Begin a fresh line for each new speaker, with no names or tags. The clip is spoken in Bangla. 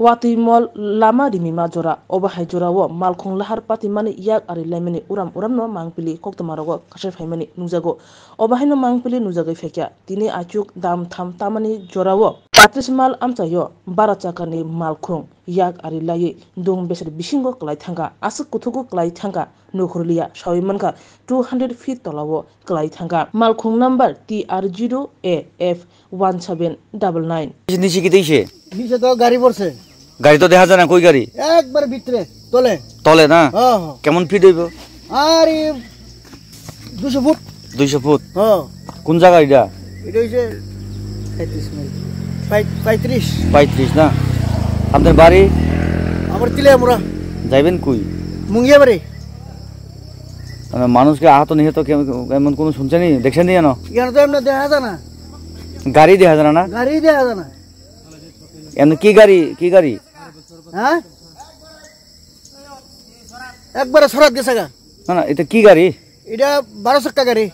wati mol lama dimi ma jora oba hai jora wo malkhung lahar pati mani yak ari lemini uram uram no mangpili kokta rogo kashe phaimani nungjago oba hai no mangpili nungjago fekya tini achuk dam tam tamani jora wo patris mal amcha yo bara chaka ni malkhung yak ari laye dong besar bisingo klai thanga asuk kuthugo klai thanga nokhurliya shawimanga 200 feet tolawo klai thanga malkhung number TR0AF1799 নিচে কি দিছে নিচে তো গাড়ি পড়ছে
গাড়ি তো দেখা যায় না কই গাড়ি
একবার ভিতরে তলে
তলে না কেমন ফিট হইব
আর দুশো ফুট
দুইশো ফুট কোন জায়গা
এটা
এটা হইছে পঁয়ত্রিশ
পঁয়ত্রিশ না আপনার বাড়ি আমার তিলে আমরা যাইবেন কই মুঙ্গিয়া বাড়ি মানে মানুষকে আহত নিহত এমন কোনো শুনছেনি দেখছেন কেন
কেন তো এমনি দেখা যায়
না
গাড়ি দেখা যায় না
গাড়ি দেখা যায় না
এমন কি গাড়ি কি গাড়ি
হ্যাঁ একবারে সরাত গেছে গা
না এটা কি গাড়ি
এটা বারো চাক্কা গাড়ি